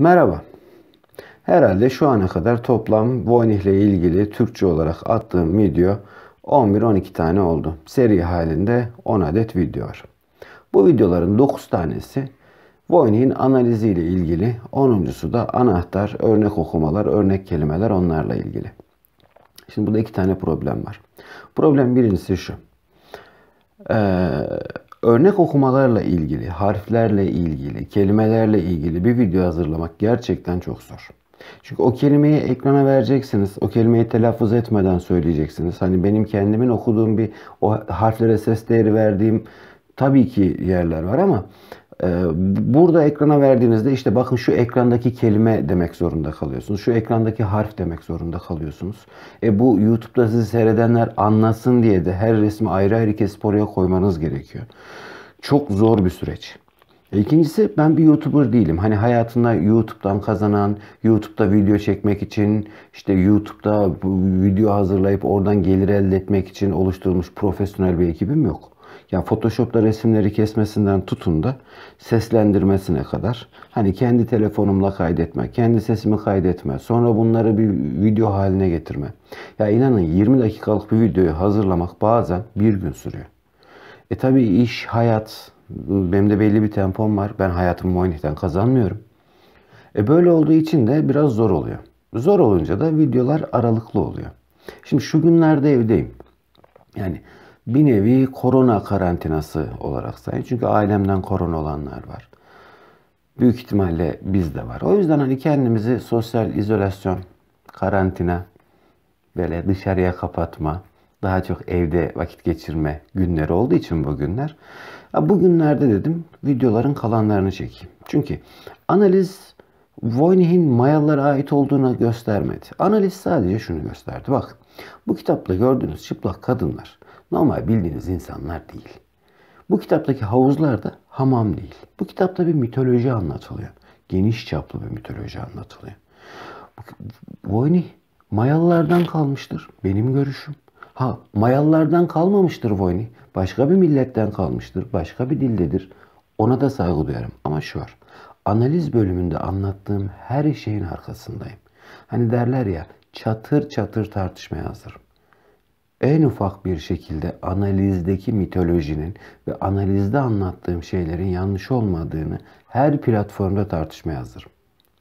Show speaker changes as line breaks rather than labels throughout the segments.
Merhaba. Herhalde şu ana kadar toplam Voynich ile ilgili Türkçe olarak attığım video 11-12 tane oldu. Seri halinde 10 adet video var. Bu videoların 9 tanesi Voynich'in analiziyle ilgili, 10.sü da anahtar, örnek okumalar, örnek kelimeler onlarla ilgili. Şimdi burada iki tane problem var. Problem birincisi şu. Ee, örnek okumalarla ilgili, harflerle ilgili, kelimelerle ilgili bir video hazırlamak gerçekten çok zor. Çünkü o kelimeyi ekrana vereceksiniz. O kelimeyi telaffuz etmeden söyleyeceksiniz. Hani benim kendimin okuduğum bir o harflere ses değeri verdiğim tabii ki yerler var ama ee, burada ekrana verdiğinizde işte bakın şu ekrandaki kelime demek zorunda kalıyorsunuz. Şu ekrandaki harf demek zorunda kalıyorsunuz. E bu YouTube'da sizi seyredenler anlasın diye de her resmi ayrı ayrı kesip oraya koymanız gerekiyor. Çok zor bir süreç. E, ikincisi ben bir YouTuber değilim. Hani hayatında YouTube'dan kazanan, YouTube'da video çekmek için, işte YouTube'da video hazırlayıp oradan gelir elde etmek için oluşturulmuş profesyonel bir ekibim yok. Ya Photoshop'ta resimleri kesmesinden tutun da seslendirmesine kadar. Hani kendi telefonumla kaydetme, kendi sesimi kaydetme, sonra bunları bir video haline getirme. Ya inanın 20 dakikalık bir videoyu hazırlamak bazen bir gün sürüyor. E tabi iş, hayat, benim de belli bir tempom var. Ben hayatımı Moynik'ten kazanmıyorum. E böyle olduğu için de biraz zor oluyor. Zor olunca da videolar aralıklı oluyor. Şimdi şu günlerde evdeyim. Yani bir nevi korona karantinası olarak sayın. Çünkü ailemden korona olanlar var. Büyük ihtimalle biz de var. O yüzden hani kendimizi sosyal izolasyon, karantina, böyle dışarıya kapatma, daha çok evde vakit geçirme günleri olduğu için bugünler. günler. Bu günlerde dedim videoların kalanlarını çekeyim. Çünkü analiz Voynich'in mayalara ait olduğuna göstermedi. Analiz sadece şunu gösterdi. Bak bu kitapta gördüğünüz çıplak kadınlar Normal bildiğiniz insanlar değil. Bu kitaptaki havuzlar da hamam değil. Bu kitapta bir mitoloji anlatılıyor. Geniş çaplı bir mitoloji anlatılıyor. Voynich Mayalılardan kalmıştır. Benim görüşüm. Ha Mayalılardan kalmamıştır Voynich. Başka bir milletten kalmıştır. Başka bir dildedir. Ona da saygı duyarım. Ama şu var. Analiz bölümünde anlattığım her şeyin arkasındayım. Hani derler ya çatır çatır tartışmaya hazırım en ufak bir şekilde analizdeki mitolojinin ve analizde anlattığım şeylerin yanlış olmadığını her platformda tartışmaya hazırım.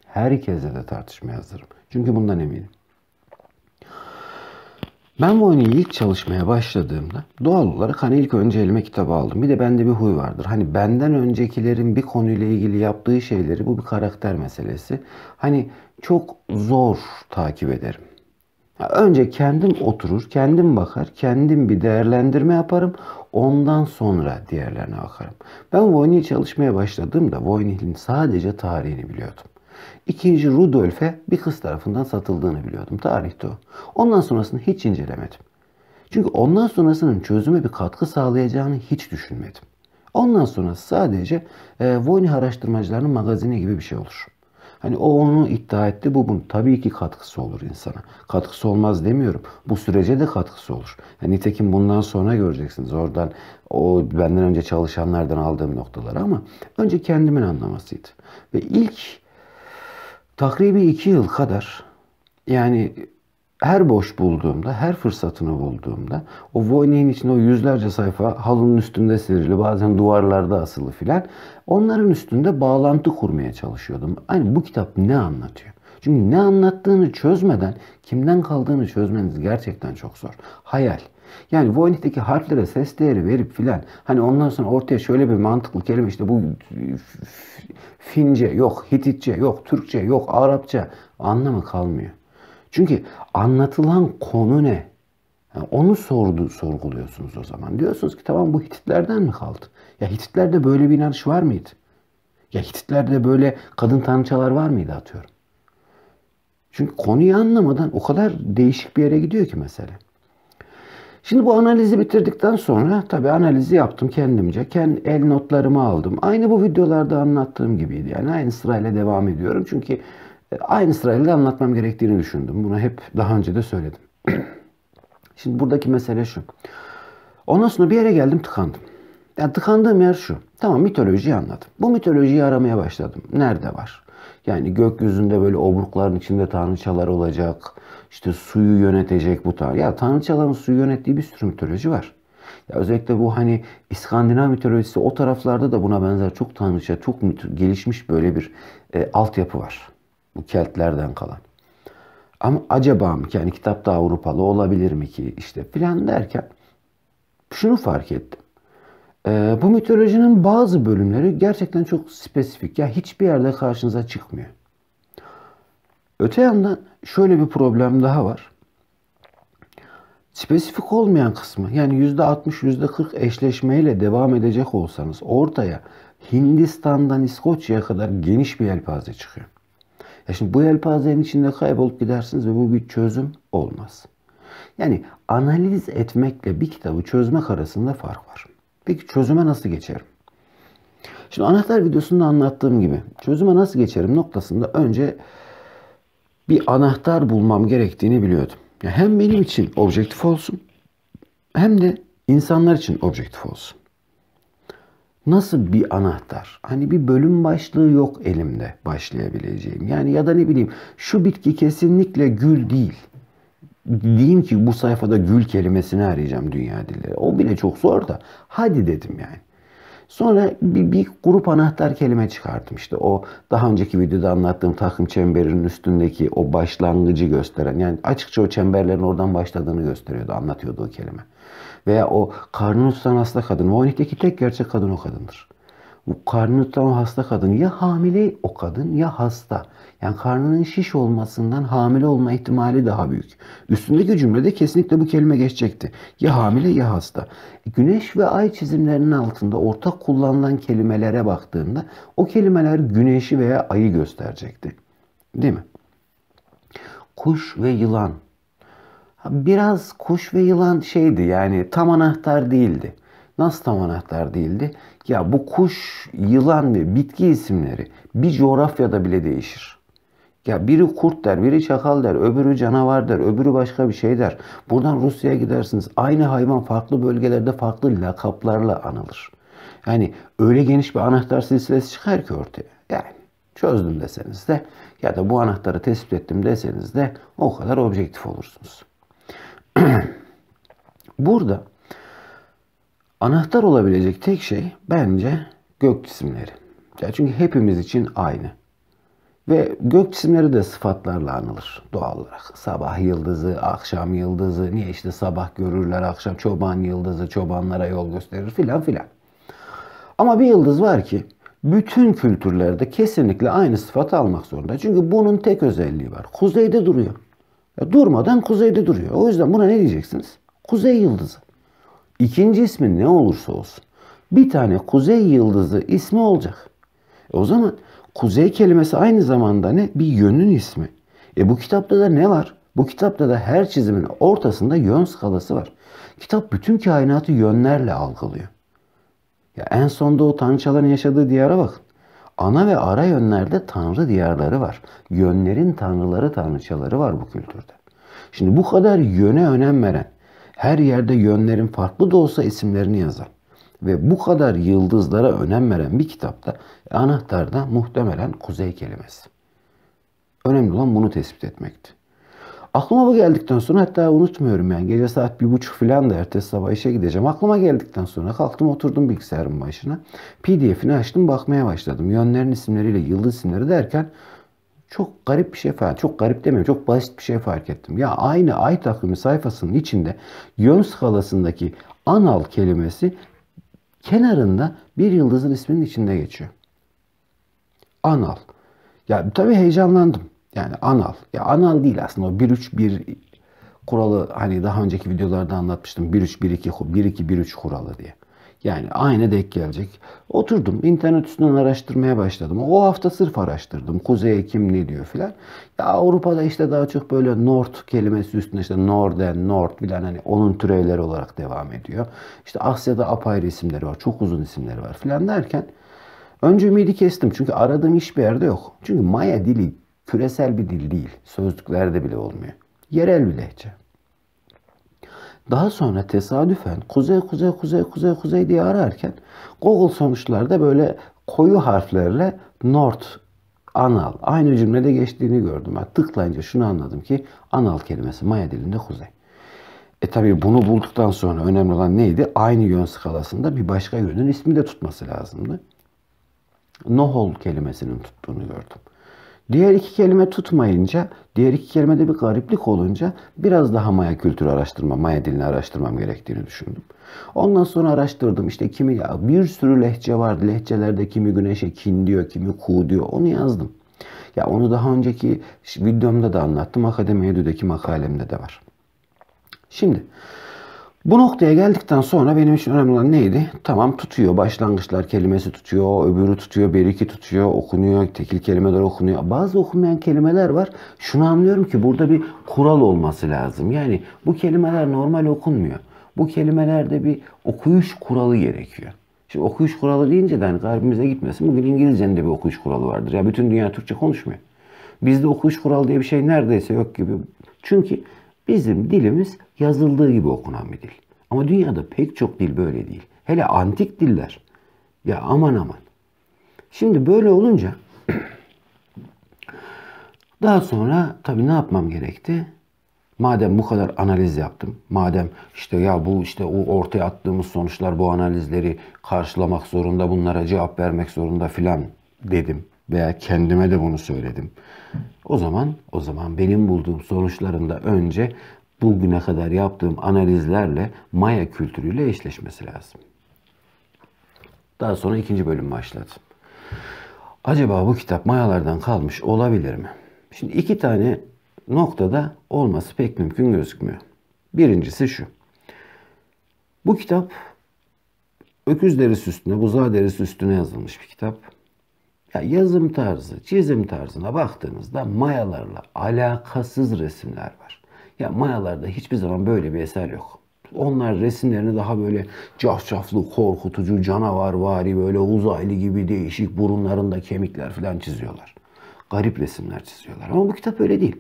Herkese de tartışmaya hazırım. Çünkü bundan eminim. Ben bu oyunu ilk çalışmaya başladığımda doğal olarak hani ilk önce elime kitabı aldım. Bir de bende bir huy vardır. Hani benden öncekilerin bir konuyla ilgili yaptığı şeyleri bu bir karakter meselesi. Hani çok zor takip ederim. Önce kendim oturur, kendim bakar, kendim bir değerlendirme yaparım. Ondan sonra diğerlerine bakarım. Ben Voynich'e çalışmaya başladığımda Voynich'in sadece tarihini biliyordum. İkinci Rudolf'e bir kız tarafından satıldığını biliyordum. Tarihte o. Ondan sonrasını hiç incelemedim. Çünkü ondan sonrasının çözüme bir katkı sağlayacağını hiç düşünmedim. Ondan sonra sadece e, Voynich araştırmacılarının magazini gibi bir şey olur. Hani o onu iddia etti bu bunu. Tabii ki katkısı olur insana. Katkısı olmaz demiyorum. Bu sürece de katkısı olur. Yani e, nitekim bundan sonra göreceksiniz. Oradan o benden önce çalışanlardan aldığım noktaları ama önce kendimin anlamasıydı. Ve ilk takribi iki yıl kadar yani her boş bulduğumda, her fırsatını bulduğumda o Voynih'in içinde o yüzlerce sayfa halının üstünde serili, bazen duvarlarda asılı filan onların üstünde bağlantı kurmaya çalışıyordum. Aynı hani bu kitap ne anlatıyor? Çünkü ne anlattığını çözmeden kimden kaldığını çözmeniz gerçekten çok zor. Hayal. Yani Voynich'teki harflere ses değeri verip filan hani ondan sonra ortaya şöyle bir mantıklı kelime işte bu Fince yok, Hititçe yok, Türkçe yok, Arapça anlamı kalmıyor. Çünkü anlatılan konu ne? Yani onu sordu, sorguluyorsunuz o zaman. Diyorsunuz ki tamam bu Hititlerden mi kaldı? Ya Hititlerde böyle bir inanç var mıydı? Ya Hititlerde böyle kadın tanrıçalar var mıydı atıyorum. Çünkü konuyu anlamadan o kadar değişik bir yere gidiyor ki mesele. Şimdi bu analizi bitirdikten sonra tabii analizi yaptım kendimce. Kendi el notlarımı aldım. Aynı bu videolarda anlattığım gibiydi. Yani aynı sırayla devam ediyorum. Çünkü e, aynı sırayla da anlatmam gerektiğini düşündüm. Bunu hep daha önce de söyledim. Şimdi buradaki mesele şu. Ondan sonra bir yere geldim tıkandım. Yani tıkandığım yer şu. Tamam mitolojiyi anladım. Bu mitolojiyi aramaya başladım. Nerede var? Yani gökyüzünde böyle obrukların içinde tanrıçalar olacak. İşte suyu yönetecek bu tanrı. Ya tanrıçaların suyu yönettiği bir sürü mitoloji var. Ya özellikle bu hani İskandinav mitolojisi o taraflarda da buna benzer çok tanrıça, çok gelişmiş böyle bir e, altyapı var. Bu Keltlerden kalan. Ama acaba mı ki yani kitap da Avrupalı olabilir mi ki işte filan derken şunu fark ettim. Ee, bu mitolojinin bazı bölümleri gerçekten çok spesifik. Ya hiçbir yerde karşınıza çıkmıyor. Öte yandan şöyle bir problem daha var. Spesifik olmayan kısmı yani %60 %40 eşleşmeyle devam edecek olsanız ortaya Hindistan'dan İskoçya'ya kadar geniş bir yelpaze çıkıyor. E şimdi bu yelpazenin içinde kaybolup gidersiniz ve bu bir çözüm olmaz. Yani analiz etmekle bir kitabı çözmek arasında fark var. Peki çözüme nasıl geçerim? Şimdi anahtar videosunda anlattığım gibi çözüme nasıl geçerim noktasında önce bir anahtar bulmam gerektiğini biliyordum. Yani hem benim için objektif olsun hem de insanlar için objektif olsun nasıl bir anahtar? Hani bir bölüm başlığı yok elimde başlayabileceğim. Yani ya da ne bileyim şu bitki kesinlikle gül değil. Diyeyim ki bu sayfada gül kelimesini arayacağım dünya dilleri. O bile çok zor da. Hadi dedim yani. Sonra bir, bir grup anahtar kelime çıkarttım işte. o daha önceki videoda anlattığım takım çemberinin üstündeki o başlangıcı gösteren. Yani açıkça o çemberlerin oradan başladığını gösteriyordu, anlatıyordu o kelime veya o karnını tutan hasta kadın, Vani'deki tek gerçek kadın o kadındır. Bu karnını tutan hasta kadın ya hamile o kadın ya hasta. Yani karnının şiş olmasından hamile olma ihtimali daha büyük. Üstündeki cümlede kesinlikle bu kelime geçecekti. Ya hamile ya hasta. Güneş ve ay çizimlerinin altında ortak kullanılan kelimelere baktığında o kelimeler güneşi veya ayı gösterecekti. Değil mi? Kuş ve yılan biraz kuş ve yılan şeydi yani tam anahtar değildi. Nasıl tam anahtar değildi? Ya bu kuş, yılan ve bitki isimleri bir coğrafyada bile değişir. Ya biri kurt der, biri çakal der, öbürü canavar der, öbürü başka bir şey der. Buradan Rusya'ya gidersiniz. Aynı hayvan farklı bölgelerde farklı lakaplarla anılır. Yani öyle geniş bir anahtar silsilesi çıkar ki ortaya. Yani çözdüm deseniz de ya da bu anahtarı tespit ettim deseniz de o kadar objektif olursunuz. Burada anahtar olabilecek tek şey bence gök cisimleri. Ya çünkü hepimiz için aynı. Ve gök cisimleri de sıfatlarla anılır doğal olarak. Sabah yıldızı, akşam yıldızı, niye işte sabah görürler, akşam çoban yıldızı, çobanlara yol gösterir filan filan. Ama bir yıldız var ki bütün kültürlerde kesinlikle aynı sıfatı almak zorunda. Çünkü bunun tek özelliği var. Kuzeyde duruyor durmadan kuzeyde duruyor. O yüzden buna ne diyeceksiniz? Kuzey yıldızı. İkinci ismi ne olursa olsun bir tane kuzey yıldızı ismi olacak. E o zaman kuzey kelimesi aynı zamanda ne? Bir yönün ismi. E bu kitapta da ne var? Bu kitapta da her çizimin ortasında yön skalası var. Kitap bütün kainatı yönlerle algılıyor. Ya en sonda o tanrıçaların yaşadığı diyara bakın. Ana ve ara yönlerde tanrı diyarları var. Yönlerin tanrıları, tanrıçaları var bu kültürde. Şimdi bu kadar yöne önem veren, her yerde yönlerin farklı da olsa isimlerini yazan ve bu kadar yıldızlara önem veren bir kitapta anahtarda muhtemelen kuzey kelimesi. Önemli olan bunu tespit etmekti. Aklıma bu geldikten sonra hatta unutmuyorum yani gece saat bir buçuk filan da ertesi sabah işe gideceğim. Aklıma geldikten sonra kalktım oturdum bilgisayarın başına. PDF'ini açtım bakmaya başladım. Yönlerin isimleriyle yıldız isimleri derken çok garip bir şey fark Çok garip demiyorum. Çok basit bir şey fark ettim. Ya aynı ay takvimi sayfasının içinde yön skalasındaki anal kelimesi kenarında bir yıldızın isminin içinde geçiyor. Anal. Ya tabii heyecanlandım. Yani anal. Ya anal değil aslında o 1-3-1 kuralı hani daha önceki videolarda anlatmıştım. 1-3-1-2, 1-2-1-3 kuralı diye. Yani aynı denk gelecek. Oturdum internet üstünden araştırmaya başladım. O hafta sırf araştırdım. Kuzey kim ne diyor filan. Ya Avrupa'da işte daha çok böyle Nord kelimesi üstünde işte Norden, Nord filan hani onun türevleri olarak devam ediyor. İşte Asya'da apayrı isimleri var. Çok uzun isimleri var filan derken önce ümidi kestim. Çünkü aradığım hiçbir yerde yok. Çünkü Maya dili küresel bir dil değil. Sözlüklerde bile olmuyor. Yerel bir lehçe. Daha sonra tesadüfen kuzey kuzey kuzey kuzey kuzey diye ararken Google sonuçlarda böyle koyu harflerle North Anal aynı cümlede geçtiğini gördüm. Yani tıklayınca şunu anladım ki Anal kelimesi Maya dilinde kuzey. E tabi bunu bulduktan sonra önemli olan neydi? Aynı yön skalasında bir başka yönün ismi de tutması lazımdı. Nohol kelimesinin tuttuğunu gördüm. Diğer iki kelime tutmayınca, diğer iki kelimede bir gariplik olunca biraz daha Maya kültürü araştırma, Maya dilini araştırmam gerektiğini düşündüm. Ondan sonra araştırdım işte kimi ya bir sürü lehçe var. Lehçelerde kimi güneşe kin diyor, kimi ku diyor. Onu yazdım. Ya onu daha önceki videomda da anlattım. Akademi Edu'daki makalemde de var. Şimdi bu noktaya geldikten sonra benim için önemli olan neydi? Tamam tutuyor. Başlangıçlar kelimesi tutuyor. Öbürü tutuyor. Beriki tutuyor. Okunuyor. Tekil kelimeler okunuyor. Bazı okunmayan kelimeler var. Şunu anlıyorum ki burada bir kural olması lazım. Yani bu kelimeler normal okunmuyor. Bu kelimelerde bir okuyuş kuralı gerekiyor. Şimdi okuyuş kuralı deyince de hani kalbimize gitmesin. Bugün İngilizcenin de bir okuyuş kuralı vardır. Ya bütün dünya Türkçe konuşmuyor. Bizde okuyuş kuralı diye bir şey neredeyse yok gibi. Çünkü Bizim dilimiz yazıldığı gibi okunan bir dil. Ama dünyada pek çok dil böyle değil. Hele antik diller. Ya aman aman. Şimdi böyle olunca daha sonra tabii ne yapmam gerekti? Madem bu kadar analiz yaptım, madem işte ya bu işte o ortaya attığımız sonuçlar bu analizleri karşılamak zorunda, bunlara cevap vermek zorunda filan dedim veya kendime de bunu söyledim. O zaman o zaman benim bulduğum sonuçlarında önce bugüne kadar yaptığım analizlerle Maya kültürüyle eşleşmesi lazım. Daha sonra ikinci bölüm başladı. Acaba bu kitap Mayalardan kalmış olabilir mi? Şimdi iki tane noktada olması pek mümkün gözükmüyor. Birincisi şu. Bu kitap öküz derisi üstüne, buzağı derisi üstüne yazılmış bir kitap. Ya yazım tarzı, çizim tarzına baktığınızda mayalarla alakasız resimler var. Ya mayalarda hiçbir zaman böyle bir eser yok. Onlar resimlerini daha böyle cafcaflı, korkutucu, canavarvari, böyle uzaylı gibi değişik burunlarında kemikler falan çiziyorlar. Garip resimler çiziyorlar. Ama bu kitap öyle değil.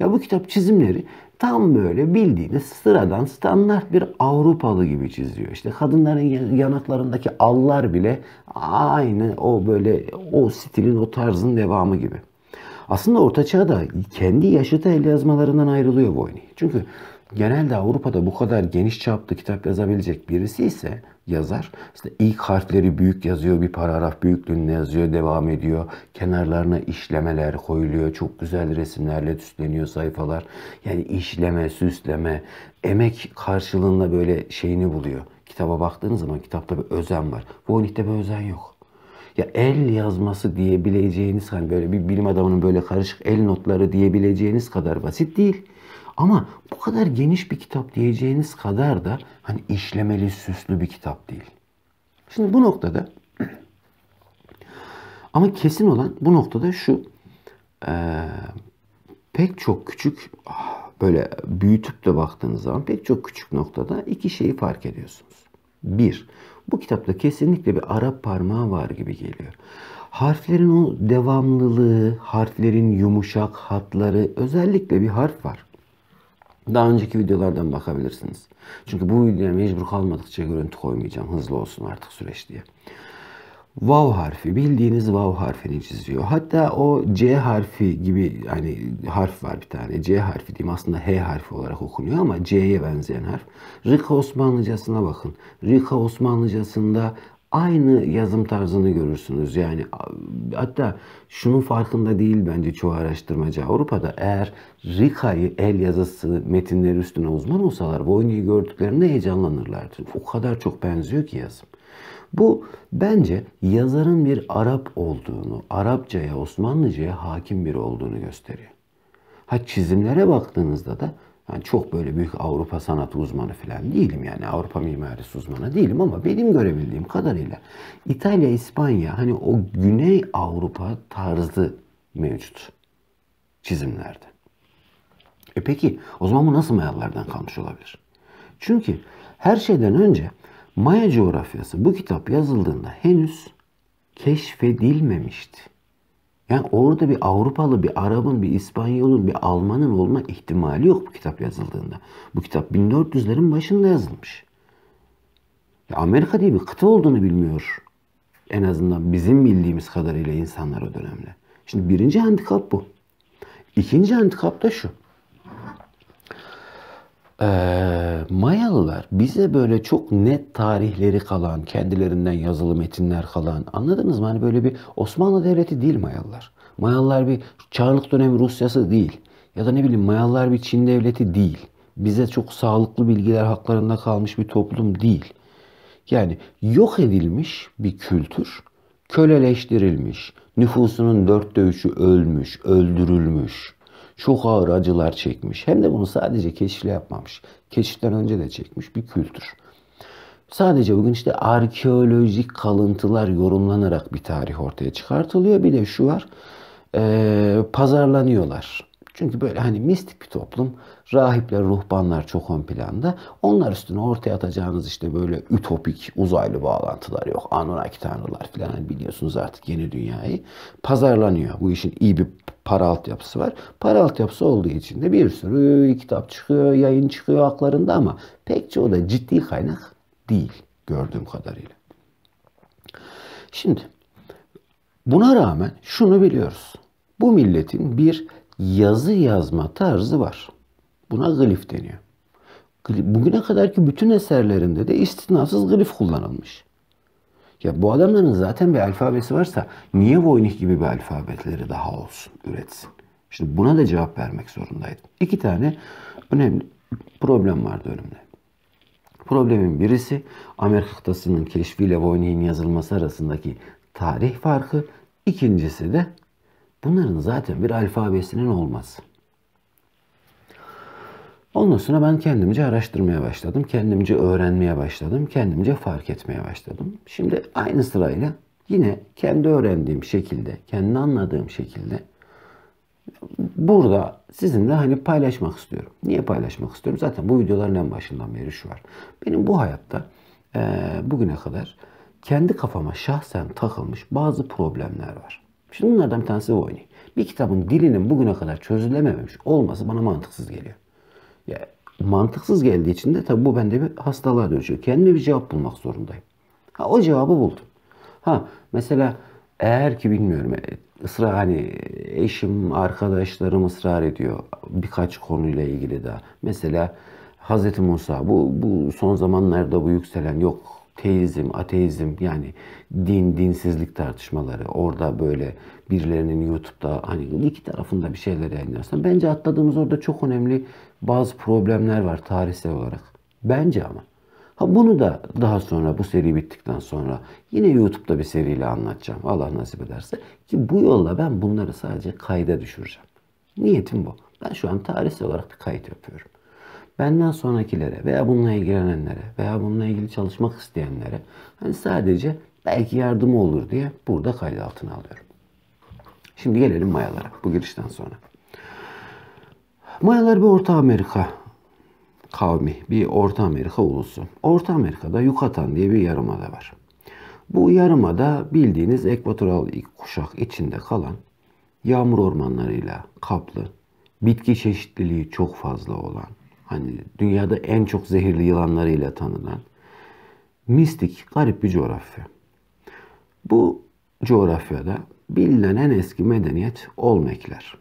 Ya bu kitap çizimleri tam böyle bildiğiniz sıradan standart bir Avrupalı gibi çiziyor. İşte kadınların yanaklarındaki allar bile aynı o böyle o stilin o tarzın devamı gibi. Aslında Orta Çağ'da kendi yaşıtı el yazmalarından ayrılıyor bu oynayı. Çünkü genelde Avrupa'da bu kadar geniş çaplı kitap yazabilecek birisi ise yazar işte ilk harfleri büyük yazıyor, bir paragraf büyüklüğünde yazıyor, devam ediyor. Kenarlarına işlemeler koyuluyor. Çok güzel resimlerle süsleniyor sayfalar. Yani işleme, süsleme, emek karşılığında böyle şeyini buluyor. Kitaba baktığınız zaman kitapta bir özen var. Voynich'te bir özen yok ya el yazması diyebileceğiniz hani böyle bir bilim adamının böyle karışık el notları diyebileceğiniz kadar basit değil. Ama bu kadar geniş bir kitap diyeceğiniz kadar da hani işlemeli, süslü bir kitap değil. Şimdi bu noktada ama kesin olan bu noktada şu e, pek çok küçük ah, böyle büyütüp de baktığınız zaman pek çok küçük noktada iki şeyi fark ediyorsunuz. Bir, bu kitapta kesinlikle bir Arap parmağı var gibi geliyor. Harflerin o devamlılığı, harflerin yumuşak hatları, özellikle bir harf var. Daha önceki videolardan bakabilirsiniz. Çünkü bu videoya mecbur kalmadıkça görüntü koymayacağım. Hızlı olsun artık süreç diye. Vav harfi bildiğiniz vav harfini çiziyor. Hatta o C harfi gibi hani harf var bir tane. C harfi diyeyim aslında H harfi olarak okunuyor ama C'ye benzeyen harf. Rika Osmanlıcasına bakın. Rika Osmanlıcasında aynı yazım tarzını görürsünüz. Yani hatta şunun farkında değil bence çoğu araştırmacı Avrupa'da eğer Rika'yı el yazısı metinleri üstüne uzman olsalar bu Voyni'yi gördüklerinde heyecanlanırlardı. O kadar çok benziyor ki yazım. Bu bence yazarın bir Arap olduğunu, Arapçaya, Osmanlıcaya hakim biri olduğunu gösteriyor. Ha çizimlere baktığınızda da yani çok böyle büyük Avrupa sanatı uzmanı falan değilim yani Avrupa mimarisi uzmanı değilim ama benim görebildiğim kadarıyla İtalya, İspanya hani o Güney Avrupa tarzı mevcut çizimlerde. E peki o zaman bu nasıl Mayalardan kalmış olabilir? Çünkü her şeyden önce Maya coğrafyası bu kitap yazıldığında henüz keşfedilmemişti. Yani orada bir Avrupalı, bir Arap'ın, bir İspanyol'un, bir Alman'ın olma ihtimali yok bu kitap yazıldığında. Bu kitap 1400'lerin başında yazılmış. Ya Amerika diye bir kıta olduğunu bilmiyor. En azından bizim bildiğimiz kadarıyla insanlar o dönemde. Şimdi birinci handikap bu. İkinci handikap da şu e, Mayalılar bize böyle çok net tarihleri kalan, kendilerinden yazılı metinler kalan anladınız mı? Hani böyle bir Osmanlı Devleti değil Mayalılar. Mayalılar bir Çarlık dönemi Rusyası değil. Ya da ne bileyim Mayalılar bir Çin devleti değil. Bize çok sağlıklı bilgiler haklarında kalmış bir toplum değil. Yani yok edilmiş bir kültür, köleleştirilmiş, nüfusunun dörtte üçü ölmüş, öldürülmüş, çok ağır acılar çekmiş. Hem de bunu sadece keşifle yapmamış. Keşiften önce de çekmiş bir kültür. Sadece bugün işte arkeolojik kalıntılar yorumlanarak bir tarih ortaya çıkartılıyor. Bir de şu var, e, pazarlanıyorlar. Çünkü böyle hani mistik bir toplum, rahipler, ruhbanlar çok ön planda. Onlar üstüne ortaya atacağınız işte böyle ütopik uzaylı bağlantılar yok. Anunnaki tanrılar falan hani biliyorsunuz artık yeni dünyayı. Pazarlanıyor. Bu işin iyi bir para altyapısı var. Para altyapısı olduğu için de bir sürü kitap çıkıyor, yayın çıkıyor haklarında ama pek çoğu da ciddi kaynak değil gördüğüm kadarıyla. Şimdi buna rağmen şunu biliyoruz. Bu milletin bir yazı yazma tarzı var. Buna glif deniyor. Bugüne kadarki bütün eserlerinde de istinasız glif kullanılmış. Ya bu adamların zaten bir alfabesi varsa niye Voynich gibi bir alfabetleri daha olsun, üretsin? Şimdi buna da cevap vermek zorundaydım. İki tane önemli problem vardı önümde. Problemin birisi Amerika kıtasının keşfiyle Voynich'in yazılması arasındaki tarih farkı. İkincisi de bunların zaten bir alfabesinin olması. Ondan sonra ben kendimce araştırmaya başladım. Kendimce öğrenmeye başladım. Kendimce fark etmeye başladım. Şimdi aynı sırayla yine kendi öğrendiğim şekilde, kendi anladığım şekilde burada sizinle hani paylaşmak istiyorum. Niye paylaşmak istiyorum? Zaten bu videoların en başından beri şu var. Benim bu hayatta e, bugüne kadar kendi kafama şahsen takılmış bazı problemler var. Şimdi bunlardan bir tanesi bu oynayayım. Bir kitabın dilinin bugüne kadar çözülememiş olması bana mantıksız geliyor. Ya, mantıksız geldiği için de tabii bu bende bir hastalığa dönüşüyor. Kendime bir cevap bulmak zorundayım. Ha, o cevabı buldum. Ha mesela eğer ki bilmiyorum e, ısrar hani eşim, arkadaşlarım ısrar ediyor birkaç konuyla ilgili de. Mesela Hz. Musa bu, bu son zamanlarda bu yükselen yok teizm, ateizm yani din, dinsizlik tartışmaları. Orada böyle birilerinin YouTube'da hani iki tarafında bir şeyler yayınlarsan bence atladığımız orada çok önemli bazı problemler var tarihsel olarak. Bence ama. Ha bunu da daha sonra bu seri bittikten sonra yine YouTube'da bir seriyle anlatacağım. Allah nasip ederse. Ki bu yolla ben bunları sadece kayda düşüreceğim. Niyetim bu. Ben şu an tarihsel olarak bir kayıt yapıyorum. Benden sonrakilere veya bununla ilgilenenlere veya bununla ilgili çalışmak isteyenlere hani sadece belki yardımı olur diye burada kayıt altına alıyorum. Şimdi gelelim mayalara bu girişten sonra. Mayalar bir Orta Amerika kavmi, bir Orta Amerika ulusu. Orta Amerika'da Yucatan diye bir yarımada var. Bu yarımada bildiğiniz ekvatoral kuşak içinde kalan yağmur ormanlarıyla kaplı, bitki çeşitliliği çok fazla olan, hani dünyada en çok zehirli yılanlarıyla tanınan mistik, garip bir coğrafya. Bu coğrafyada bilinen en eski medeniyet Olmekler.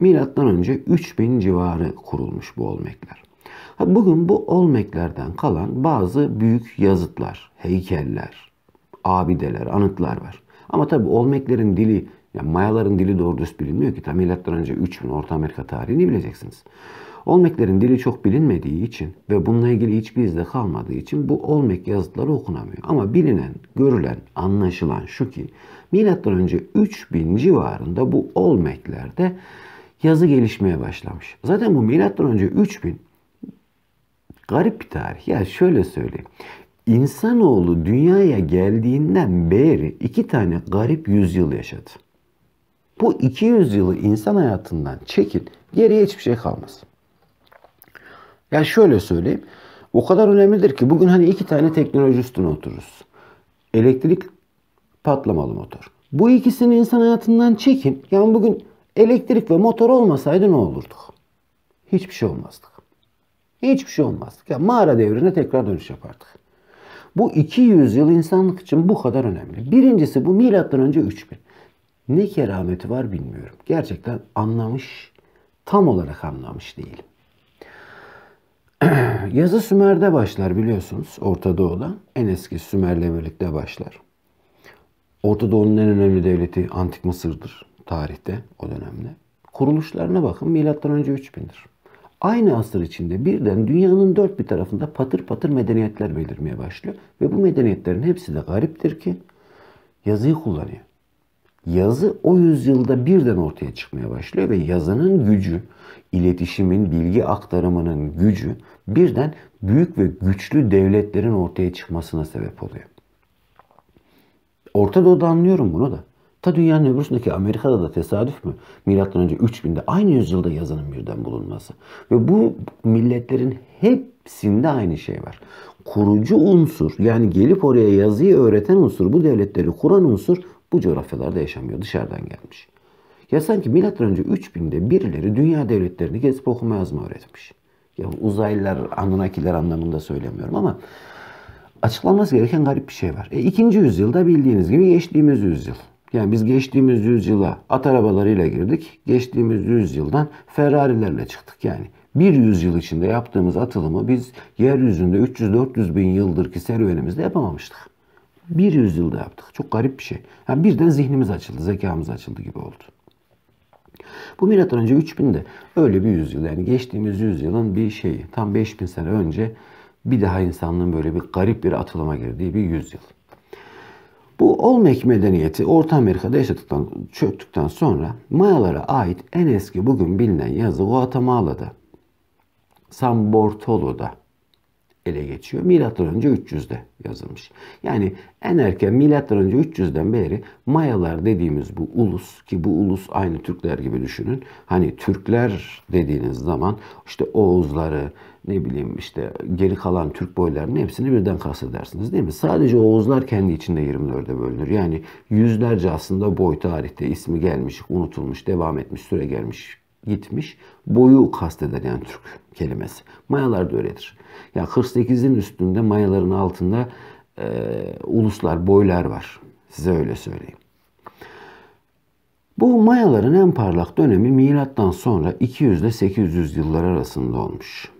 Milattan önce 3000 civarı kurulmuş bu Olmekler. Bugün bu Olmeklerden kalan bazı büyük yazıtlar, heykeller, abideler, anıtlar var. Ama tabi Olmeklerin dili, yani Mayaların dili doğru düz bilinmiyor ki. Tam milattan önce 3000 Orta Amerika tarihini bileceksiniz. Olmeklerin dili çok bilinmediği için ve bununla ilgili hiçbir izle kalmadığı için bu Olmek yazıtları okunamıyor. Ama bilinen, görülen, anlaşılan şu ki milattan önce 3000 civarında bu Olmeklerde yazı gelişmeye başlamış. Zaten bu milattan önce 3000 garip bir tarih. Ya şöyle söyleyeyim. İnsanoğlu dünyaya geldiğinden beri iki tane garip yüzyıl yaşadı. Bu iki yüzyılı insan hayatından çekin. Geriye hiçbir şey kalmaz. Ya şöyle söyleyeyim. O kadar önemlidir ki bugün hani iki tane teknoloji üstüne otururuz. Elektrik patlamalı motor. Bu ikisini insan hayatından çekin. Yani bugün Elektrik ve motor olmasaydı ne olurduk? Hiçbir şey olmazdık. Hiçbir şey olmazdık. Yani mağara devrine tekrar dönüş yapardık. Bu 200 yıl insanlık için bu kadar önemli. Birincisi bu milattan önce 3000. Ne kerameti var bilmiyorum. Gerçekten anlamış, tam olarak anlamış değilim. Yazı Sümer'de başlar biliyorsunuz. Orta Doğu'da. En eski Sümer'le birlikte başlar. Orta Doğu'nun en önemli devleti Antik Mısır'dır tarihte o dönemde. Kuruluşlarına bakın M.Ö. 3000'dir. Aynı asır içinde birden dünyanın dört bir tarafında patır patır medeniyetler belirmeye başlıyor. Ve bu medeniyetlerin hepsi de gariptir ki yazıyı kullanıyor. Yazı o yüzyılda birden ortaya çıkmaya başlıyor ve yazının gücü, iletişimin, bilgi aktarımının gücü birden büyük ve güçlü devletlerin ortaya çıkmasına sebep oluyor. Orta Doğu'da anlıyorum bunu da. Ta dünyanın öbürsündeki Amerika'da da tesadüf mü? Milattan önce 3000'de aynı yüzyılda yazının birden bulunması. Ve bu milletlerin hepsinde aynı şey var. Kurucu unsur yani gelip oraya yazıyı öğreten unsur, bu devletleri kuran unsur bu coğrafyalarda yaşamıyor. Dışarıdan gelmiş. Ya sanki milattan önce 3000'de birileri dünya devletlerini gezip okuma yazma öğretmiş. Ya uzaylılar, Anunnakiler anlamında söylemiyorum ama açıklanması gereken garip bir şey var. E, ikinci yüzyılda bildiğiniz gibi geçtiğimiz yüzyıl. Yani biz geçtiğimiz yüzyıla at arabalarıyla girdik. Geçtiğimiz yüzyıldan Ferrari'lerle çıktık yani. Bir yüzyıl içinde yaptığımız atılımı biz yeryüzünde 300-400 bin yıldır ki serüvenimizde yapamamıştık. Bir yüzyılda yaptık. Çok garip bir şey. Yani birden zihnimiz açıldı, zekamız açıldı gibi oldu. Bu milattan önce 3000'de öyle bir yüzyıl yani geçtiğimiz yüzyılın bir şeyi tam 5000 sene önce bir daha insanlığın böyle bir garip bir atılıma girdiği bir yüzyıl. Bu Olmek medeniyeti Orta Amerika'da yaşadıktan, çöktükten sonra Mayalara ait en eski bugün bilinen yazı Guatemala'da, San Bartolo'da ele geçiyor. Milattan önce 300'de yazılmış. Yani en erken milattan önce 300'den beri Mayalar dediğimiz bu ulus ki bu ulus aynı Türkler gibi düşünün. Hani Türkler dediğiniz zaman işte Oğuzları, ne bileyim işte geri kalan Türk boylarının hepsini birden kastedersiniz değil mi? Sadece Oğuzlar kendi içinde 24'e bölünür. Yani yüzlerce aslında boy tarihte ismi gelmiş, unutulmuş, devam etmiş, süre gelmiş, gitmiş. Boyu kasteder yani Türk kelimesi. Mayalar da öyledir. Ya yani 48'in üstünde mayaların altında e, uluslar, boylar var. Size öyle söyleyeyim. Bu Mayaların en parlak dönemi milattan sonra 200 ile 800 yıllar arasında olmuş.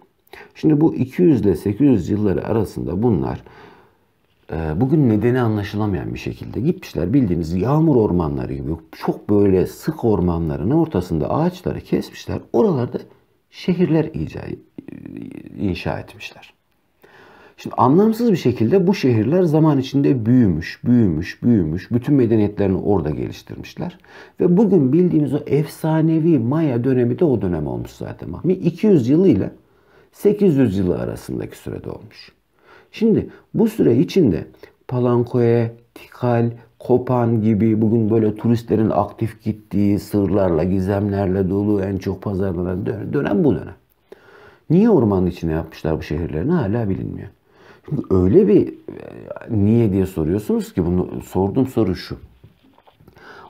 Şimdi bu 200 ile 800 yılları arasında bunlar e, bugün nedeni anlaşılamayan bir şekilde gitmişler bildiğiniz yağmur ormanları gibi çok böyle sık ormanların ortasında ağaçları kesmişler. Oralarda şehirler ica, e, inşa etmişler. Şimdi anlamsız bir şekilde bu şehirler zaman içinde büyümüş, büyümüş, büyümüş. Bütün medeniyetlerini orada geliştirmişler. Ve bugün bildiğiniz o efsanevi Maya dönemi de o dönem olmuş zaten. 200 yılıyla 800 yılı arasındaki sürede olmuş. Şimdi bu süre içinde Palanko'ya, Tikal, Kopan gibi bugün böyle turistlerin aktif gittiği sırlarla, gizemlerle dolu en çok pazarlanan dönem bu dönem. Niye ormanın içine yapmışlar bu şehirlerini hala bilinmiyor. Çünkü öyle bir e, niye diye soruyorsunuz ki bunu sorduğum soru şu.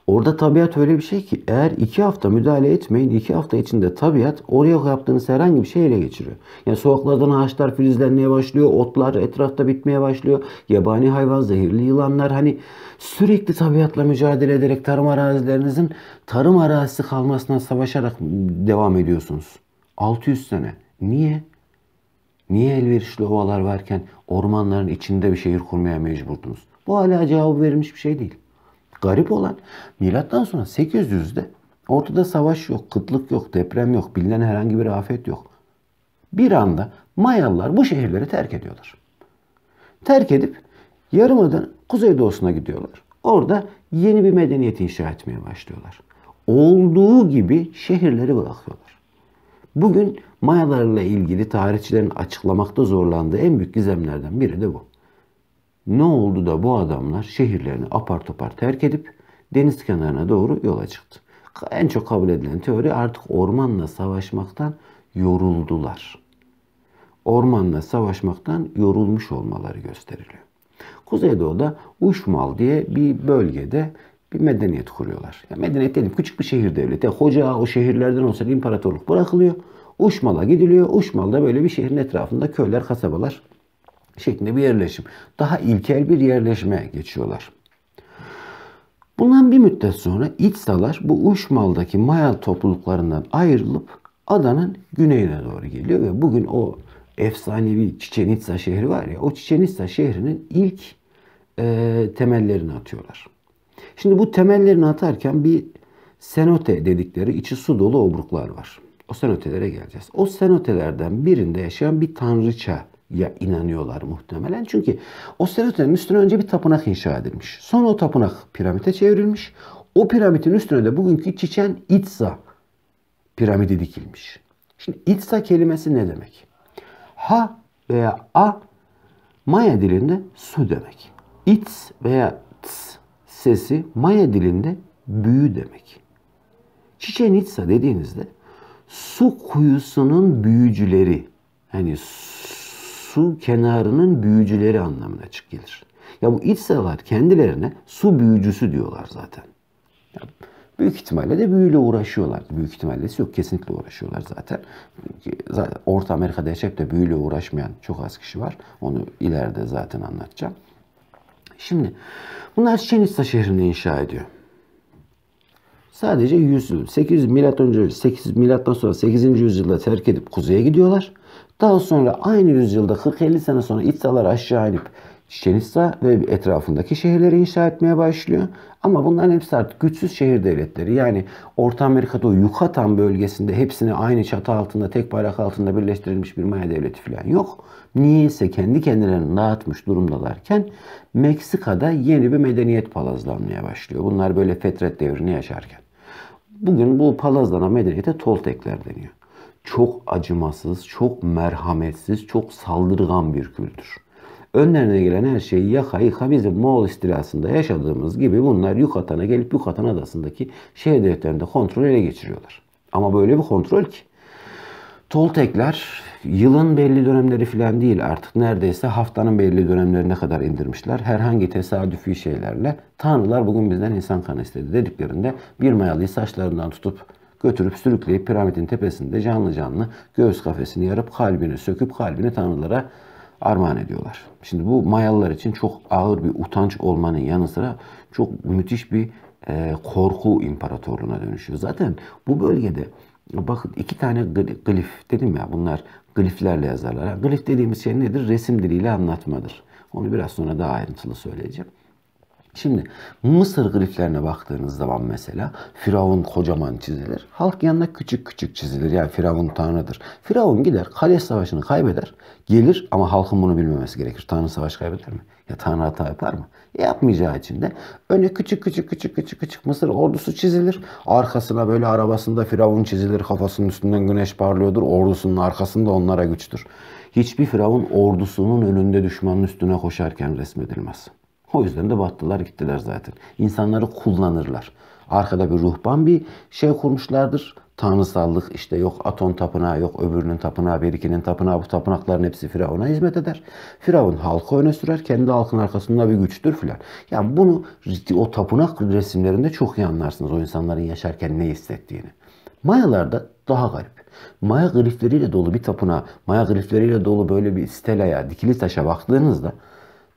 Orada tabiat öyle bir şey ki eğer iki hafta müdahale etmeyin iki hafta içinde tabiat oraya yaptığınız herhangi bir şey ele geçiriyor. Yani sokaklardan ağaçlar filizlenmeye başlıyor, otlar etrafta bitmeye başlıyor, yabani hayvan, zehirli yılanlar hani sürekli tabiatla mücadele ederek tarım arazilerinizin tarım arazisi kalmasına savaşarak devam ediyorsunuz. 600 sene. Niye? Niye elverişli ovalar varken ormanların içinde bir şehir kurmaya mecburdunuz? Bu hala cevap verilmiş bir şey değil. Garip olan milattan sonra 800'de ortada savaş yok, kıtlık yok, deprem yok, bilinen herhangi bir afet yok. Bir anda Mayalılar bu şehirleri terk ediyorlar. Terk edip yarımadan kuzeydoğusuna gidiyorlar. Orada yeni bir medeniyet inşa etmeye başlıyorlar. Olduğu gibi şehirleri bırakıyorlar. Bugün Mayalarla ilgili tarihçilerin açıklamakta zorlandığı en büyük gizemlerden biri de bu. Ne oldu da bu adamlar şehirlerini apar topar terk edip deniz kenarına doğru yola çıktı. En çok kabul edilen teori artık ormanla savaşmaktan yoruldular. Ormanla savaşmaktan yorulmuş olmaları gösteriliyor. Kuzeydoğu'da Uşmal diye bir bölgede bir medeniyet kuruyorlar. Ya medeniyet dedim küçük bir şehir devleti. Hoca o şehirlerden olsa imparatorluk bırakılıyor. Uşmal'a gidiliyor. Uşmal'da böyle bir şehrin etrafında köyler, kasabalar şeklinde bir yerleşim. Daha ilkel bir yerleşime geçiyorlar. Bundan bir müddet sonra İtsalar bu Uşmal'daki Maya topluluklarından ayrılıp adanın güneyine doğru geliyor ve bugün o efsanevi Çiçen İtsa şehri var ya o Çiçen İtsa şehrinin ilk e, temellerini atıyorlar. Şimdi bu temellerini atarken bir senote dedikleri içi su dolu obruklar var. O senotelere geleceğiz. O senotelerden birinde yaşayan bir tanrıça ya inanıyorlar muhtemelen. Çünkü o Serenot'un üstüne önce bir tapınak inşa edilmiş. Sonra o tapınak piramite çevrilmiş. O piramitin üstüne de bugünkü Çiçen İtza piramidi dikilmiş. Şimdi İtza kelimesi ne demek? Ha veya a Maya dilinde su demek. İts veya ts sesi Maya dilinde büyü demek. Çiçen İtza dediğinizde su kuyusunun büyücüleri hani. su su kenarının büyücüleri anlamına açık gelir. Ya bu İtsalar kendilerine su büyücüsü diyorlar zaten. Ya, büyük ihtimalle de büyüyle uğraşıyorlar. Büyük ihtimalle yok kesinlikle uğraşıyorlar zaten. zaten Orta Amerika'da de büyüyle uğraşmayan çok az kişi var. Onu ileride zaten anlatacağım. Şimdi bunlar Şenitsa şehrini inşa ediyor. Sadece 100, yıl, 800 milat önce 800 milattan sonra 8. yüzyılda terk edip kuzeye gidiyorlar. Daha sonra aynı yüzyılda 40-50 sene sonra İtsalar aşağı inip Çiçenista ve etrafındaki şehirleri inşa etmeye başlıyor. Ama bunların hepsi artık güçsüz şehir devletleri. Yani Orta Amerika'da o Yucatan bölgesinde hepsini aynı çatı altında, tek bayrak altında birleştirilmiş bir Maya devleti falan yok. Niyeyse kendi kendilerini dağıtmış durumdalarken Meksika'da yeni bir medeniyet palazlanmaya başlıyor. Bunlar böyle Fetret devrini yaşarken. Bugün bu palazlara medeniyete Toltekler deniyor. Çok acımasız, çok merhametsiz, çok saldırgan bir kültür. Önlerine gelen her şeyi yaka yıka bizim Moğol istilasında yaşadığımız gibi bunlar Yukatan'a gelip Yukatan adasındaki şehir devletlerinde kontrol ele geçiriyorlar. Ama böyle bir kontrol ki Toltekler yılın belli dönemleri falan değil artık neredeyse haftanın belli dönemlerine kadar indirmişler. Herhangi tesadüfi şeylerle tanrılar bugün bizden insan kanı istedi dediklerinde bir mayalıyı saçlarından tutup götürüp sürükleyip piramidin tepesinde canlı canlı göğüs kafesini yarıp kalbini söküp kalbini tanrılara armağan ediyorlar. Şimdi bu mayalılar için çok ağır bir utanç olmanın yanı sıra çok müthiş bir e, korku imparatorluğuna dönüşüyor. Zaten bu bölgede Bakın iki tane glif dedim ya bunlar gliflerle yazarlar. Glif dediğimiz şey nedir? Resim diliyle anlatmadır. Onu biraz sonra daha ayrıntılı söyleyeceğim. Şimdi Mısır griflerine baktığınız zaman mesela Firavun kocaman çizilir. Halk yanına küçük küçük çizilir. Yani Firavun tanrıdır. Firavun gider Kaleş Savaşı'nı kaybeder. Gelir ama halkın bunu bilmemesi gerekir. Tanrı savaş kaybeder mi? Ya Tanrı hata yapar mı? E yapmayacağı için de öne küçük küçük küçük küçük küçük Mısır ordusu çizilir. Arkasına böyle arabasında Firavun çizilir. Kafasının üstünden güneş parlıyordur. Ordusunun arkasında onlara güçtür. Hiçbir Firavun ordusunun önünde düşmanın üstüne koşarken resmedilmez. O yüzden de battılar gittiler zaten. İnsanları kullanırlar. Arkada bir ruhban bir şey kurmuşlardır. Tanrısallık işte yok Aton tapınağı yok öbürünün tapınağı birikinin tapınağı bu tapınakların hepsi Firavun'a hizmet eder. Firavun halkı öne sürer kendi halkın arkasında bir güçtür filan. Yani bunu o tapınak resimlerinde çok iyi anlarsınız o insanların yaşarken ne hissettiğini. Mayalarda daha garip. Maya grifleriyle dolu bir tapınağa, Maya grifleriyle dolu böyle bir stelaya, dikili taşa baktığınızda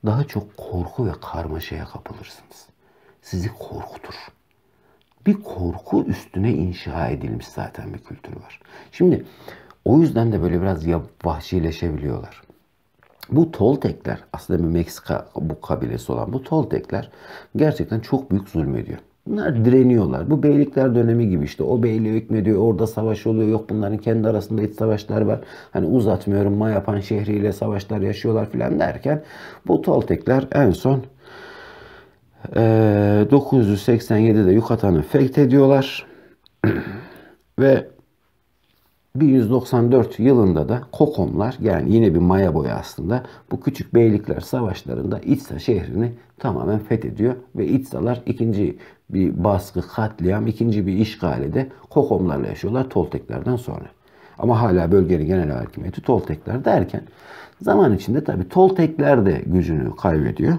daha çok korku ve karmaşaya kapılırsınız. Sizi korkutur. Bir korku üstüne inşa edilmiş zaten bir kültür var. Şimdi o yüzden de böyle biraz ya vahşileşebiliyorlar. Bu Toltekler aslında bir Meksika bu kabilesi olan bu Toltekler gerçekten çok büyük zulmediyor. Bunlar direniyorlar. Bu beylikler dönemi gibi işte. O beylik hükmediyor. Orada savaş oluyor. Yok bunların kendi arasında iç savaşlar var. Hani uzatmıyorum. Mayapan şehriyle savaşlar yaşıyorlar filan derken bu Toltekler en son e, 987'de Yukatan'ı fethediyorlar. Ve 1194 yılında da Kokomlar yani yine bir Maya boyu aslında bu küçük beylikler savaşlarında İtsa şehrini tamamen fethediyor ve İtsalar ikinci bir baskı, katliam, ikinci bir işgale de Kokomlarla yaşıyorlar Tolteklerden sonra. Ama hala bölgenin genel hakimiyeti Toltekler derken zaman içinde tabi Toltekler de gücünü kaybediyor.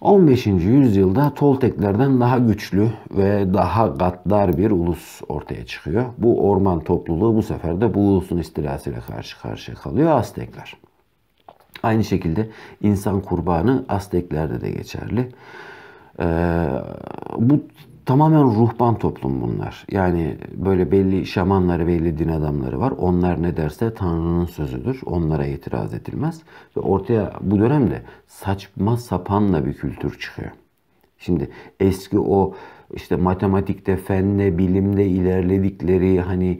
15. yüzyılda Tolteklerden daha güçlü ve daha gaddar bir ulus ortaya çıkıyor. Bu orman topluluğu bu sefer de bu ulusun istilasıyla karşı karşıya kalıyor Aztekler. Aynı şekilde insan kurbanı Azteklerde de geçerli. Ee, bu tamamen ruhban toplum bunlar. Yani böyle belli şamanları, belli din adamları var. Onlar ne derse Tanrı'nın sözüdür. Onlara itiraz edilmez. Ve ortaya bu dönemde saçma sapanla bir kültür çıkıyor. Şimdi eski o işte matematikte, fende, bilimde ilerledikleri hani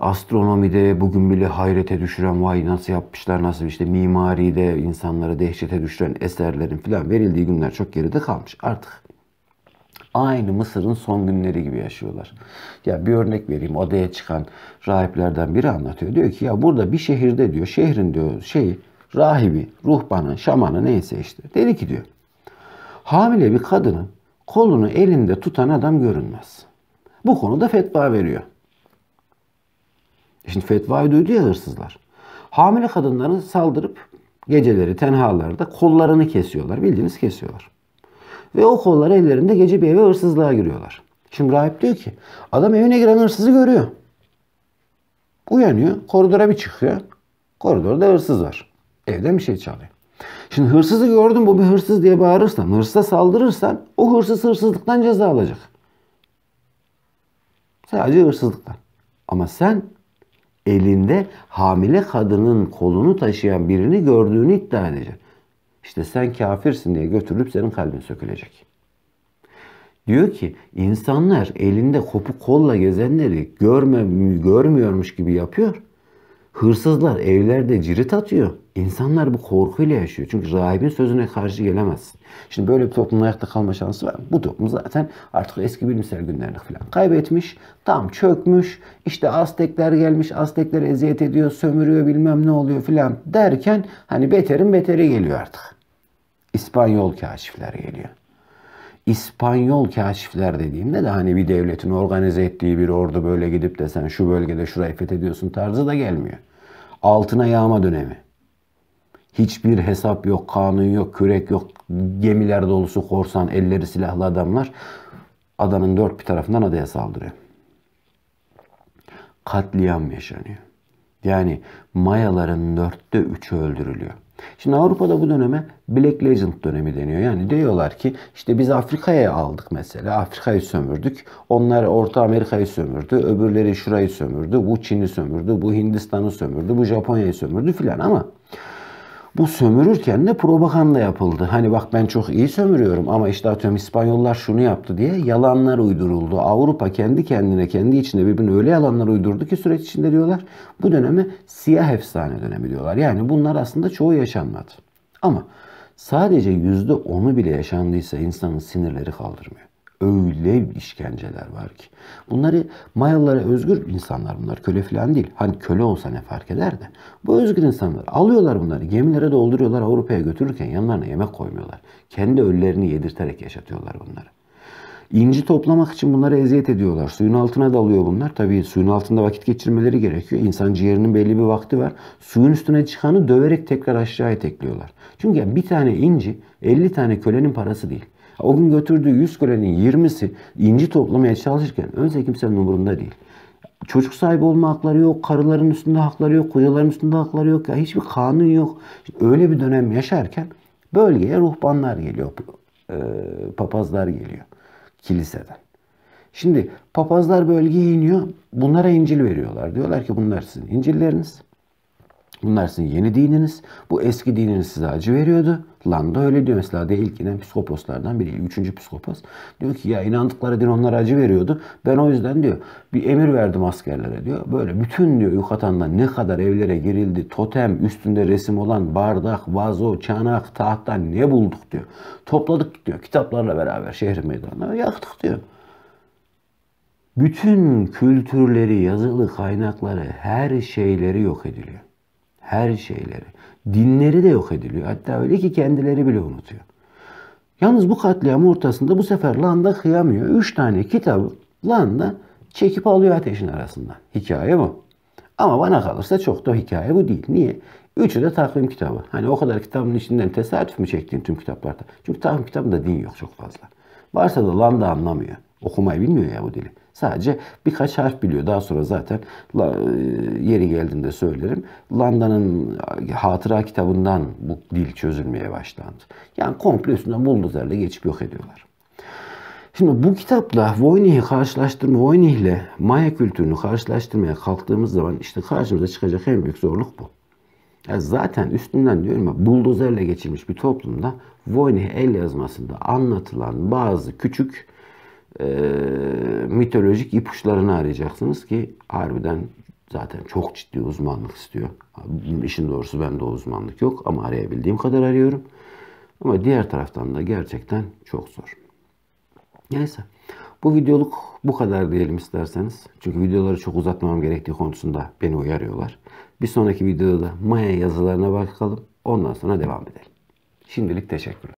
Astronomide bugün bile hayrete düşüren vay nasıl yapmışlar nasıl işte mimaride insanları dehşete düşüren eserlerin filan verildiği günler çok geride kalmış artık. Aynı Mısır'ın son günleri gibi yaşıyorlar. Ya bir örnek vereyim odaya çıkan rahiplerden biri anlatıyor. Diyor ki ya burada bir şehirde diyor şehrin diyor şeyi rahibi, ruhbanı, şamanı neyse işte. Dedi ki diyor hamile bir kadının kolunu elinde tutan adam görünmez. Bu konuda fetva veriyor. Şimdi fetvayı duydu ya hırsızlar. Hamile kadınları saldırıp geceleri tenhalarda kollarını kesiyorlar. Bildiğiniz kesiyorlar. Ve o kolları ellerinde gece bir eve hırsızlığa giriyorlar. Şimdi rahip diyor ki adam evine giren hırsızı görüyor. Uyanıyor. Koridora bir çıkıyor. Koridorda hırsız var. Evden bir şey çalıyor. Şimdi hırsızı gördüm bu bir hırsız diye bağırırsan, hırsıza saldırırsan o hırsız hırsızlıktan ceza alacak. Sadece hırsızlıktan. Ama sen elinde hamile kadının kolunu taşıyan birini gördüğünü iddia edecek. İşte sen kafirsin diye götürülüp senin kalbin sökülecek. Diyor ki insanlar elinde kopuk kolla gezenleri görme, görmüyormuş gibi yapıyor. Hırsızlar evlerde cirit atıyor. İnsanlar bu korkuyla yaşıyor. Çünkü rahibin sözüne karşı gelemezsin. Şimdi böyle bir toplumda ayakta kalma şansı var Bu toplum zaten artık eski bilimsel günlerlik falan kaybetmiş. Tam çökmüş. İşte Aztekler gelmiş. Aztekler eziyet ediyor, sömürüyor bilmem ne oluyor falan derken hani beterin beteri geliyor artık. İspanyol kaşifler geliyor. İspanyol kaşifler dediğimde de hani bir devletin organize ettiği bir ordu böyle gidip de sen şu bölgede şurayı fethediyorsun tarzı da gelmiyor. Altına yağma dönemi. Hiçbir hesap yok, kanun yok, kürek yok. Gemiler dolusu korsan, elleri silahlı adamlar adanın dört bir tarafından adaya saldırıyor. Katliam yaşanıyor. Yani Mayaların dörtte üçü öldürülüyor. Şimdi Avrupa'da bu döneme Black Legend dönemi deniyor. Yani diyorlar ki işte biz Afrika'ya aldık mesela. Afrika'yı sömürdük. Onlar Orta Amerika'yı sömürdü. Öbürleri şurayı sömürdü. Bu Çin'i sömürdü. Bu Hindistan'ı sömürdü. Bu Japonya'yı sömürdü filan ama bu sömürürken de propaganda yapıldı. Hani bak ben çok iyi sömürüyorum ama işte atıyorum İspanyollar şunu yaptı diye yalanlar uyduruldu. Avrupa kendi kendine kendi içinde birbirine öyle yalanlar uydurdu ki süreç içinde diyorlar bu döneme siyah efsane dönemi diyorlar. Yani bunlar aslında çoğu yaşanmadı. Ama sadece %10'u bile yaşandıysa insanın sinirleri kaldırmıyor öyle işkenceler var ki. Bunları Mayalılara özgür insanlar bunlar. Köle falan değil. Hani köle olsa ne fark eder de. Bu özgür insanlar. Alıyorlar bunları. Gemilere dolduruyorlar. Avrupa'ya götürürken yanlarına yemek koymuyorlar. Kendi ölülerini yedirterek yaşatıyorlar bunları. İnci toplamak için bunları eziyet ediyorlar. Suyun altına dalıyor bunlar. Tabii suyun altında vakit geçirmeleri gerekiyor. İnsan ciğerinin belli bir vakti var. Suyun üstüne çıkanı döverek tekrar aşağıya tekliyorlar. Çünkü bir tane inci 50 tane kölenin parası değil. O gün götürdüğü 100 kölenin 20'si inci toplamaya çalışırken önce kimsenin umurunda değil. Çocuk sahibi olma hakları yok, karıların üstünde hakları yok, kocaların üstünde hakları yok. Ya hiçbir kanun yok. Öyle bir dönem yaşarken bölgeye ruhbanlar geliyor, e, papazlar geliyor kiliseden. Şimdi papazlar bölgeye iniyor. Bunlara İncil veriyorlar. Diyorlar ki bunlar sizin İncilleriniz. Bunlar sizin yeni dininiz. Bu eski dininiz size acı veriyordu. Landa öyle diyor mesela de ilk inen psikoposlardan biri. Üçüncü psikopos. Diyor ki ya inandıkları din onlara acı veriyordu. Ben o yüzden diyor bir emir verdim askerlere diyor. Böyle bütün diyor Yukatan'da ne kadar evlere girildi. Totem, üstünde resim olan bardak, vazo, çanak, tahta ne bulduk diyor. Topladık diyor kitaplarla beraber şehir meydanına yaktık diyor. Bütün kültürleri, yazılı kaynakları, her şeyleri yok ediliyor. Her şeyleri. Dinleri de yok ediliyor. Hatta öyle ki kendileri bile unutuyor. Yalnız bu katliam ortasında bu sefer Landa kıyamıyor. Üç tane kitabı Landa çekip alıyor ateşin arasından. Hikaye bu. Ama bana kalırsa çok da hikaye bu değil. Niye? Üçü de takvim kitabı. Hani o kadar kitabın içinden tesadüf mü çektiğim tüm kitaplarda? Çünkü takvim kitabında din yok çok fazla. Varsa da Landa anlamıyor. Okumayı bilmiyor ya bu dili. Sadece birkaç harf biliyor. Daha sonra zaten e, yeri geldiğinde söylerim. Landa'nın e, hatıra kitabından bu dil çözülmeye başlandı. Yani komple üstünden buldozerle geçip yok ediyorlar. Şimdi bu kitapla Voynich'i karşılaştırma, Voynich ile Maya kültürünü karşılaştırmaya kalktığımız zaman işte karşımıza çıkacak en büyük zorluk bu. Yani zaten üstünden diyorum ya buldozerle geçilmiş bir toplumda Voynich el yazmasında anlatılan bazı küçük e, mitolojik ipuçlarını arayacaksınız ki harbiden zaten çok ciddi uzmanlık istiyor. İşin doğrusu bende uzmanlık yok ama arayabildiğim kadar arıyorum. Ama diğer taraftan da gerçekten çok zor. Neyse. Bu videoluk bu kadar diyelim isterseniz. Çünkü videoları çok uzatmam gerektiği konusunda beni uyarıyorlar. Bir sonraki videoda Maya yazılarına bakalım. Ondan sonra devam edelim. Şimdilik teşekkürler.